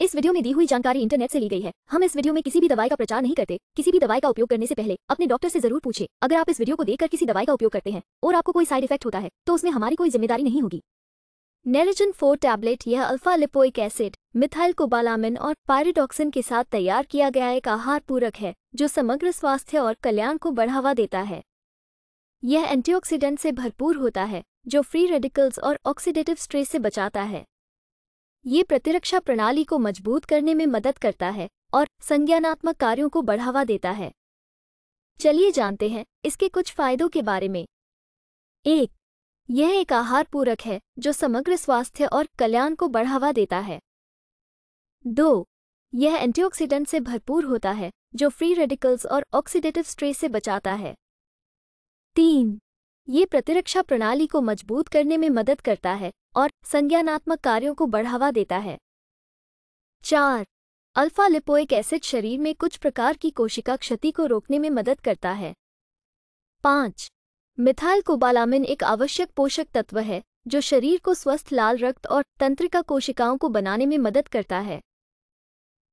इस वीडियो में दी हुई जानकारी इंटरनेट से ली गई है हम इस वीडियो में किसी भी दवाई का प्रचार नहीं करते किसी भी दवाई का उपयोग करने से पहले अपने डॉक्टर से जरूर पूछे अगर आप इस वीडियो को देखकर किसी दवाई का उपयोग करते हैं और आपको कोई साइड इफेक्ट होता है तो उसमें हमारी कोई जिम्मेदारी नहीं होगी नेरिजन फोर टैबलेट यह अल्फा लिपोइक एसिड मिथाइल कोबालामिन और पायरिडॉक्सिन के साथ तैयार किया गया एक आहार पूरक है जो समग्र स्वास्थ्य और कल्याण को बढ़ावा देता है यह एंटीऑक्सीडेंट से भरपूर होता है जो फ्री रेडिकल्स और ऑक्सीडेटिव स्ट्रेस से बचाता है ये प्रतिरक्षा प्रणाली को मजबूत करने में मदद करता है और संज्ञानात्मक कार्यों को बढ़ावा देता है चलिए जानते हैं इसके कुछ फायदों के बारे में एक यह एक आहार पूरक है जो समग्र स्वास्थ्य और कल्याण को बढ़ावा देता है दो यह एंटीऑक्सीडेंट से भरपूर होता है जो फ्री रेडिकल्स और ऑक्सीडेटिव स्ट्रेस से बचाता है तीन ये प्रतिरक्षा प्रणाली को मजबूत करने में मदद करता है और संज्ञानात्मक कार्यों को बढ़ावा देता है चार अल्फा लिपोइक एसिड शरीर में कुछ प्रकार की कोशिका क्षति को रोकने में मदद करता है पांच मिथाइल कोबालामिन एक आवश्यक पोषक तत्व है जो शरीर को स्वस्थ लाल रक्त और तंत्रिका कोशिकाओं को बनाने में मदद करता है